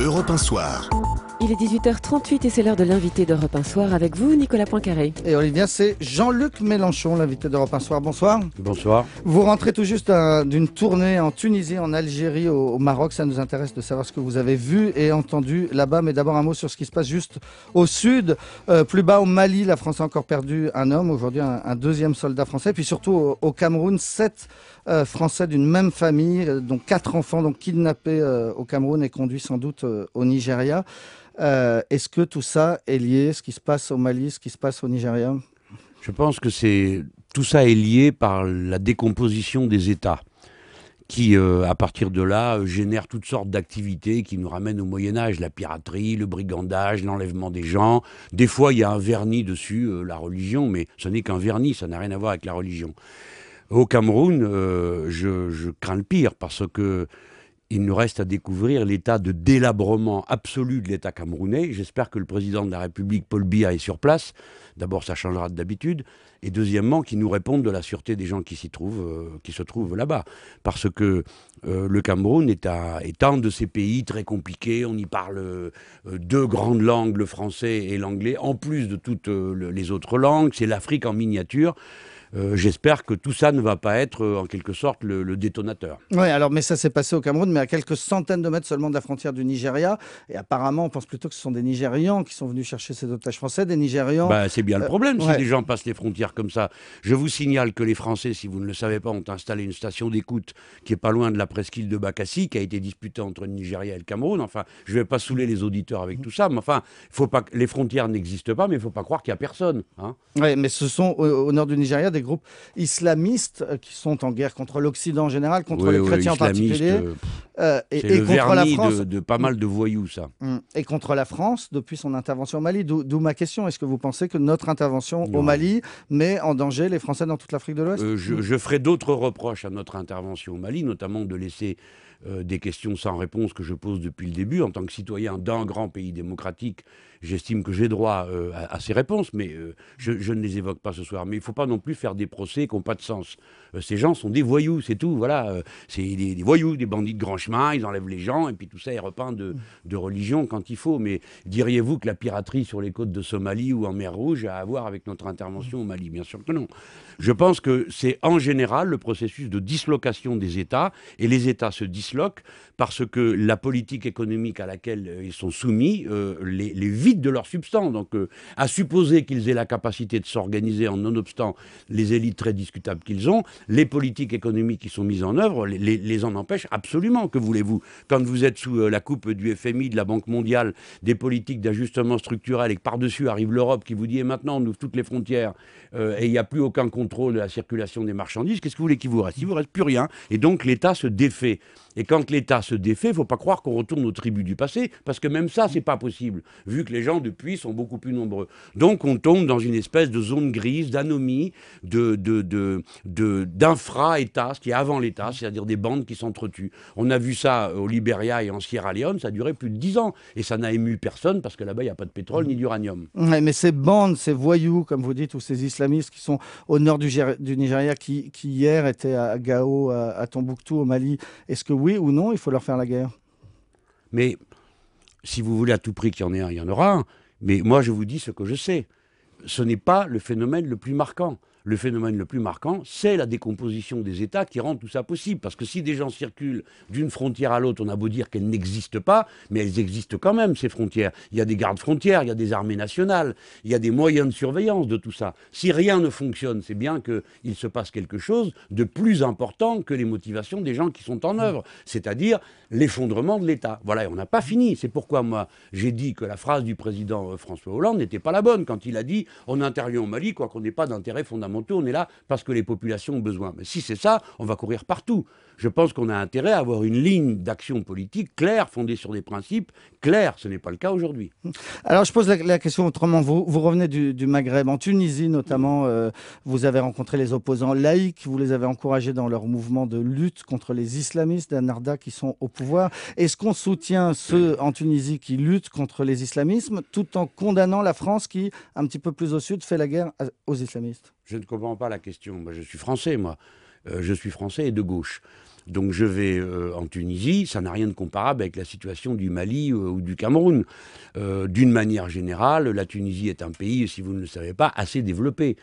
Europe un Soir. Il est 18h38 et c'est l'heure de l'invité d'Europe un Soir avec vous, Nicolas Poincaré. Et Olivia, c'est Jean-Luc Mélenchon, l'invité d'Europe un Soir. Bonsoir. Bonsoir. Vous rentrez tout juste euh, d'une tournée en Tunisie, en Algérie, au, Maroc. Ça nous intéresse de savoir ce que vous avez vu et entendu là-bas. Mais d'abord un mot sur ce qui se passe juste au sud. Euh, plus bas au Mali, la France a encore perdu un homme, aujourd'hui un, deuxième soldat français. Puis surtout au, Cameroun, sept euh, Français d'une même famille, dont quatre enfants, donc kidnappés au Cameroun et conduits sans doute au Nigeria. Euh, est-ce que tout ça est lié, ce qui se passe au Mali, ce qui se passe au Nigeria Je pense que tout ça est lié par la décomposition des États qui, euh, à partir de là, euh, génèrent toutes sortes d'activités qui nous ramènent au Moyen Âge, la piraterie, le brigandage, l'enlèvement des gens. Des fois, il y a un vernis dessus, la religion, mais ce n'est qu'un vernis, ça n'a rien à voir avec la religion. Au Cameroun, je, crains le pire parce que il nous reste à découvrir l'état de délabrement absolu de l'État camerounais. J'espère que le président de la République, Paul Biya, est sur place. D'abord, ça changera d'habitude. Et deuxièmement, qu'il nous réponde de la sûreté des gens qui s'y trouvent, euh, qui se trouvent là-bas. Parce que euh, le Cameroun est, un de ces pays très compliqués. On y parle euh, deux grandes langues, le français et l'anglais, en plus de toutes les autres langues. C'est l'Afrique en miniature. Euh, j'espère que tout ça ne va pas être euh, en quelque sorte le, détonateur. Oui, alors mais ça s'est passé au Cameroun, mais à quelques centaines de mètres seulement de la frontière du Nigeria. Et apparemment, on pense plutôt que ce sont des Nigérians qui sont venus chercher ces otages français, des Nigérians. Bah, c'est bien le euh, problème si des gens passent les frontières comme ça. Je vous signale que les Français, si vous ne le savez pas, ont installé une station d'écoute qui est pas loin de la presqu'île de Bakassi, qui a été disputée entre le Nigeria et le Cameroun. Enfin, je ne vais pas saouler les auditeurs avec tout ça, mais enfin, faut pas, les frontières n'existent pas, mais il ne faut pas croire qu'il n'y a personne. Hein. Oui, mais ce sont au, au nord du Nigeria des groupes islamistes euh, qui sont en guerre contre l'Occident en général, contre les chrétiens en particulier. Euh, euh, et, contre la France, de, de, pas mal de voyous, ça. Hum, et contre la France, depuis son intervention au Mali. D'où, ma question. Est-ce que vous pensez que notre intervention au Mali met en danger les Français dans toute l'Afrique de l'Ouest euh, je, ferai d'autres reproches à notre intervention au Mali, notamment de laisser euh, des questions sans réponse que je pose depuis le début. En tant que citoyen d'un grand pays démocratique, j'estime que j'ai droit à, ces réponses, mais je, ne les évoque pas ce soir. Mais il ne faut pas non plus faire des procès qui n'ont pas de sens. ces gens sont des voyous, c'est tout. Voilà, c'est des, voyous, des bandits de grand ils enlèvent les gens, et puis tout ça est repeint de, de religion quand il faut. Mais diriez-vous que la piraterie sur les côtes de Somalie ou en mer Rouge a à voir avec notre intervention au Mali Bien sûr que non. Je pense que c'est en général le processus de dislocation des États, et les États se disloquent parce que la politique économique à laquelle euh, ils sont soumis euh, les, vide de leur substance. Donc, euh, à supposer qu'ils aient la capacité de s'organiser en nonobstant les élites très discutables qu'ils ont, les politiques économiques qui sont mises en œuvre les, les en empêchent absolument que voulez-vous Quand vous êtes sous euh, la coupe du FMI, de la Banque mondiale, des politiques d'ajustement structurel et que par-dessus arrive l'Europe qui vous dit et eh, maintenant on ouvre toutes les frontières euh, et il n'y a plus aucun contrôle de la circulation des marchandises, qu'est-ce que vous voulez qu'il vous reste Il vous reste plus rien. Et donc l'État se défait. Et quand l'État se défait, il ne faut pas croire qu'on retourne aux tribus du passé, parce que même ça, c'est pas possible, vu que les gens depuis sont beaucoup plus nombreux. Donc on tombe dans une espèce de zone grise, d'anomie, de, d'infra-État, ce qui est avant l'État, c'est-à-dire des bandes qui s'entretuent. On a vu ça au Liberia et en Sierra Leone, ça a duré plus de 10 ans. Et ça n'a ému personne parce que là-bas, il n'y a pas de pétrole ni d'uranium. mais ces bandes, ces voyous, comme vous dites, ou ces islamistes qui sont au nord du, Nigeria, qui, hier étaient à Gao, à Tombouctou, au Mali, est-ce que oui ou non, il faut leur faire la guerre Mais si vous voulez à tout prix qu'il y en ait un, il y en aura un. Mais moi, je vous dis ce que je sais. Ce n'est pas le phénomène le plus marquant le phénomène le plus marquant, c'est la décomposition des États qui rend tout ça possible. Parce que si des gens circulent d'une frontière à l'autre, on a beau dire qu'elles n'existent pas, mais elles existent quand même, ces frontières. Il y a des gardes-frontières, il y a des armées nationales, il y a des moyens de surveillance de tout ça. Si rien ne fonctionne, c'est bien qu'il se passe quelque chose de plus important que les motivations des gens qui sont en œuvre, c'est-à-dire l'effondrement de l'État. Voilà, et on n'a pas fini. C'est pourquoi, moi, j'ai dit que la phrase du président euh, François Hollande n'était pas la bonne quand il a dit on intervient au Mali, quoi qu'on n'ait pas d'intérêt fondamental on est là parce que les populations ont besoin. Mais si c'est ça, on va courir partout. Je pense qu'on a intérêt à avoir une ligne d'action politique claire, fondée sur des principes clairs. Ce n'est pas le cas aujourd'hui. Alors je pose la, question autrement. Vous, vous revenez du, Maghreb, en Tunisie notamment, euh, vous avez rencontré les opposants laïcs, vous les avez encouragés dans leur mouvement de lutte contre les islamistes d'Anarda qui sont au pouvoir. Est-ce qu'on soutient ceux en Tunisie qui luttent contre les islamismes tout en condamnant la France qui, un petit peu plus au sud, fait la guerre aux islamistes je ne comprends pas la question. je suis français, moi. Euh, je suis français et de gauche. Donc je vais euh, en Tunisie, ça n'a rien de comparable avec la situation du Mali euh, ou du Cameroun. Euh, d'une manière générale, la Tunisie est un pays, si vous ne le savez pas, assez développé,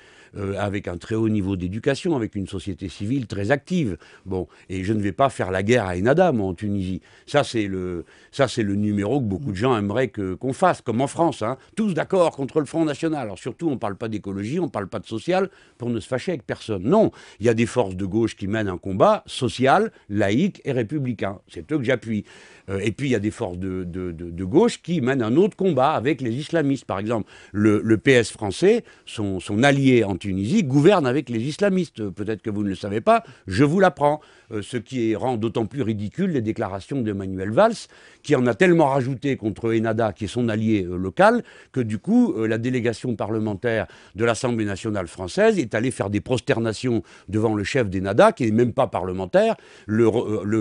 avec un très haut niveau d'éducation, avec une société civile très active. Bon, et je ne vais pas faire la guerre à Enada, moi, en Tunisie. Ça, c'est le, le numéro que beaucoup de gens aimeraient qu'on fasse, comme en France. Hein. Tous d'accord contre le Front National. Alors surtout, on ne parle pas d'écologie, on ne parle pas de social, pour ne se fâcher avec personne. Non, il y a des forces de gauche qui mènent un combat social laïque et républicain. C'est eux que j'appuie. Euh, et puis il y a des forces de, gauche qui mènent un autre combat avec les islamistes. Par exemple, le, le PS français, son, son allié en Tunisie, gouverne avec les islamistes. Peut-être que vous ne le savez pas, je vous l'apprends. Euh, ce qui rend d'autant plus ridicule les déclarations d'Emmanuel Valls, qui en a tellement rajouté contre Enada, qui est son allié euh, local, que du coup, euh, la délégation parlementaire de l'Assemblée nationale française est allée faire des prosternations devant le chef d'Enada, qui n'est même pas parlementaire, le,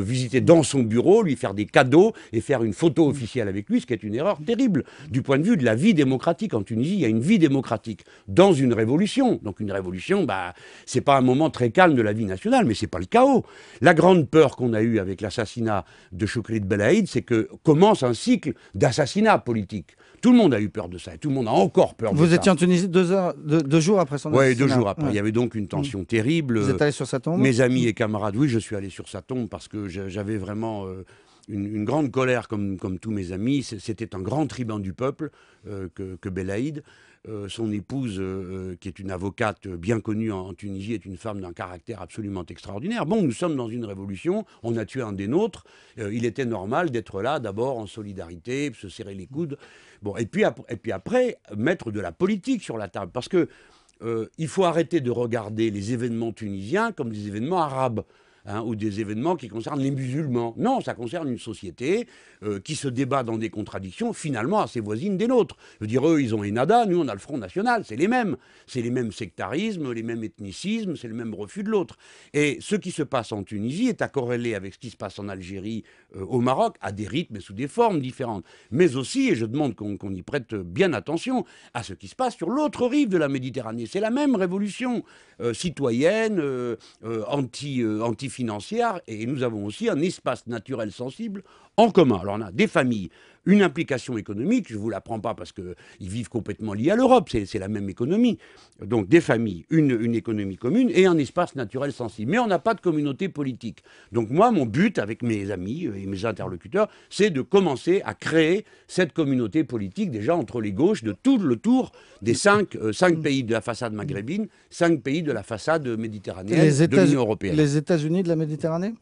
visiter dans son bureau, lui faire des cadeaux et faire une photo officielle avec lui, ce qui est une erreur terrible du point de vue de la vie démocratique en Tunisie. Il y a une vie démocratique dans une révolution. Donc une révolution, bah, n'est pas un moment très calme de la vie nationale, mais ce n'est pas le chaos. La grande peur qu'on a eue avec l'assassinat de Choukri de Belaïd, c'est que commence un cycle d'assassinats politiques. Tout le monde a eu peur de ça et tout le monde a encore peur Vous de ça. Vous étiez en Tunisie deux, jours après son assassinat Oui, deux jours après. Il y avait donc une tension terrible. Vous êtes allé sur sa tombe Mes amis mm. et camarades, oui, je suis allé sur sa tombe parce que j'avais vraiment euh, une, grande colère, comme, tous mes amis. C'était un grand tribun du peuple euh, que, que euh, son épouse, euh, qui est une avocate bien connue en, Tunisie, est une femme d'un caractère absolument extraordinaire. Bon, nous sommes dans une révolution, on a tué un des nôtres, il était normal d'être là d'abord en solidarité, se serrer les coudes, bon, et, puis et puis après, mettre de la politique sur la table, parce que il faut arrêter de regarder les événements tunisiens comme des événements arabes. Hein, ou des événements qui concernent les musulmans. Non, ça concerne une société euh, qui se débat dans des contradictions finalement assez voisines des nôtres. Je veux dire, eux, ils ont Enada, nous, on a le Front National, c'est les mêmes. C'est les mêmes sectarismes, les mêmes ethnicismes, c'est le même refus de l'autre. Et ce qui se passe en Tunisie est à corréler avec ce qui se passe en Algérie, euh, au Maroc, à des rythmes et sous des formes différentes. Mais aussi, et je demande qu'on y prête bien attention, à ce qui se passe sur l'autre rive de la Méditerranée. C'est la même révolution euh, citoyenne, anti, anti financière et nous avons aussi un espace naturel sensible en commun. Alors on a des familles, une implication économique, je ne vous l'apprends pas parce qu'ils vivent complètement liés à l'Europe, c'est la même économie. Donc des familles, une, économie commune et un espace naturel sensible. Mais on n'a pas de communauté politique. Donc moi, mon but avec mes amis et mes interlocuteurs, c'est de commencer à créer cette communauté politique déjà entre les gauches de tout le tour des cinq, euh, mm. pays de la façade maghrébine, cinq pays de la façade méditerranéenne les de l'Union européenne. Les États-Unis de la Méditerranée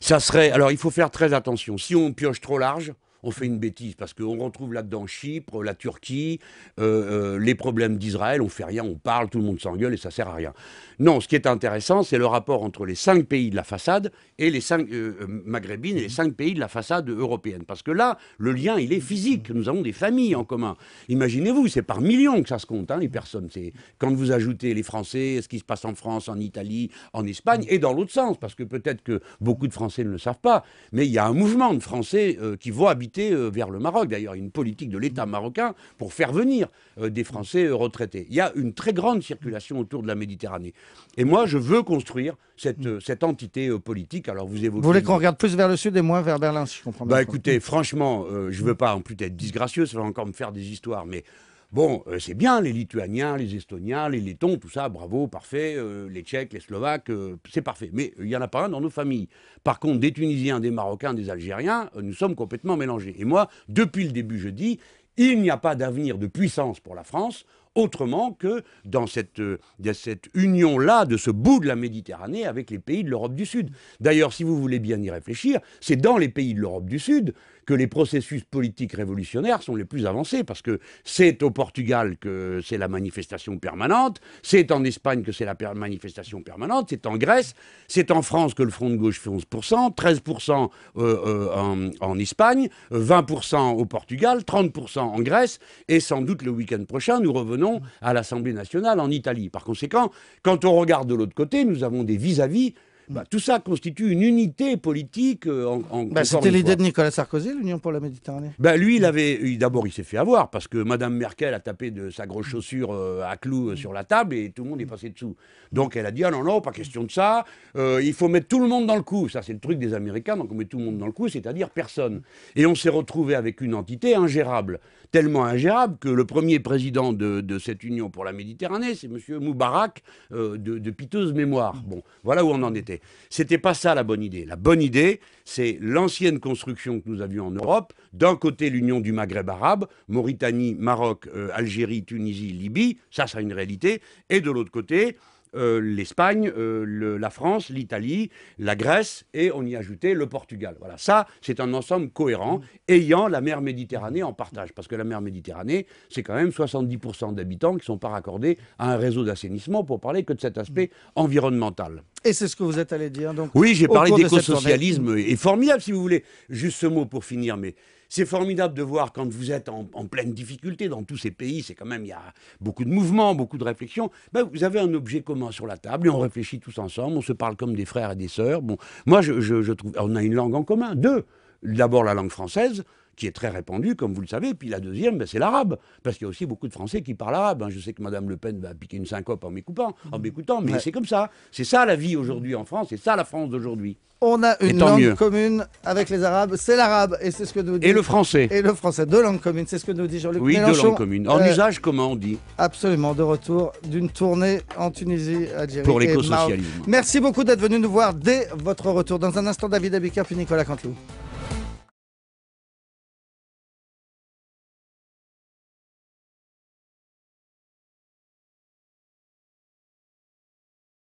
ça serait. Alors, il faut faire très attention. Si on pioche trop large, on fait une bêtise parce qu'on retrouve là-dedans Chypre, la Turquie, euh, euh, les problèmes d'Israël, on fait rien, on parle, tout le monde s'engueule et ça sert à rien. Non, ce qui est intéressant, c'est le rapport entre les cinq pays de la façade et les cinq euh, maghrébines et les cinq pays de la façade européenne. Parce que là, le lien, il est physique. Nous avons des familles en commun. Imaginez-vous, c'est par millions que ça se compte, hein, les personnes. C'est quand vous ajoutez les Français, ce qui se passe en France, en Italie, en Espagne, et dans l'autre sens, parce que peut-être que beaucoup de Français ne le savent pas, mais il y a un mouvement de Français qui vont habiter euh, vers le Maroc. D'ailleurs, une politique de l'État marocain pour faire venir euh, des Français euh, retraités. Il y a une très grande circulation autour de la Méditerranée. Et moi, je veux construire cette, cette entité politique. Alors, vous évoquez... Vous voulez qu'on regarde plus vers le sud et moins vers Berlin, si je comprends bien. Bah, écoutez, franchement, je ne veux pas en plus être disgracieux, ça va encore me faire des histoires, mais... Bon, euh, c'est bien, les Lituaniens, les Estoniens, les Lettons, tout ça, bravo, parfait, euh, les Tchèques, les Slovaques, euh, c'est parfait. Mais il n'y en a pas un dans nos familles. Par contre, des Tunisiens, des Marocains, des Algériens, nous sommes complètement mélangés. Et moi, depuis le début, je dis, il n'y a pas d'avenir de puissance pour la France autrement que dans cette union-là, de ce bout de la Méditerranée avec les pays de l'Europe du Sud. D'ailleurs, si vous voulez bien y réfléchir, c'est dans les pays de l'Europe du Sud que les processus politiques révolutionnaires sont les plus avancés, parce que c'est au Portugal que c'est la manifestation permanente, c'est en Espagne que c'est la manifestation permanente, c'est en Grèce, c'est en France que le Front de gauche fait 11%, 13% euh, euh, en, Espagne, 20% au Portugal, 30% en Grèce, et sans doute le week-end prochain, nous revenons à l'Assemblée nationale en Italie. Par conséquent, quand on regarde de l'autre côté, nous avons des vis-à-vis vis à vis bah, tout ça constitue une unité politique euh, en, en bah, C'était l'idée de Nicolas Sarkozy, l'Union pour la Méditerranée. Bah, lui, il avait d'abord, il s'est fait avoir parce que Madame Merkel a tapé de sa grosse chaussure euh, à clous euh, sur la table et tout le monde est passé dessous. Donc elle a dit ah non non, pas question de ça. il faut mettre tout le monde dans le coup. Ça, c'est le truc des Américains. Donc on met tout le monde dans le coup, c'est-à-dire personne. Et on s'est retrouvé avec une entité ingérable, tellement ingérable que le premier président de, cette Union pour la Méditerranée, c'est Monsieur Moubarak de piteuse mémoire. Bon, voilà où on en était. Ce C'était pas ça la bonne idée. La bonne idée, c'est l'ancienne construction que nous avions en Europe. D'un côté, l'union du Maghreb arabe, Mauritanie, Maroc, euh, Algérie, Tunisie, Libye. Ça, c'est une réalité. Et de l'autre côté, euh, l'Espagne, euh, la France, l'Italie, la Grèce et on y ajoutait le Portugal. Voilà, ça c'est un ensemble cohérent ayant la mer Méditerranée en partage parce que la mer Méditerranée c'est quand même 70% d'habitants qui ne sont pas raccordés à un réseau d'assainissement pour parler que de cet aspect environnemental. Et c'est ce que vous êtes allé dire donc. Oui, j'ai parlé d'écosocialisme et formidable si vous voulez. Juste ce mot pour finir, mais c'est formidable de voir quand vous êtes en, pleine difficulté dans tous ces pays, c'est quand même, il y a beaucoup de mouvements, beaucoup de réflexions. Ben, vous avez un objet commun sur la table et on réfléchit tous ensemble, on se parle comme des frères et des sœurs. Bon, moi, je, je trouve, on a une langue en commun, deux d'abord la langue française, qui est très répandue, comme vous le savez. Puis la deuxième, ben, c'est l'arabe, parce qu'il y a aussi beaucoup de Français qui parlent arabe. Hein, je sais que Madame Le Pen va piquer une syncope en m'écoutant, en m'écoutant, mais c'est comme ça. C'est ça la vie aujourd'hui en France, c'est ça la France d'aujourd'hui. On a une langue commune avec les Arabes, c'est l'arabe, et c'est ce que nous dit. Et le français. Et le français, deux langues communes, c'est ce que nous dit Jean-Luc Oui, deux langues communes. En euh, usage, comment on dit Absolument, de retour d'une tournée en Tunisie, Algérie. Pour l'éco-socialisme. Merci beaucoup d'être venu nous voir dès votre retour. Dans un instant, David Abicard puis Nicolas Cantou.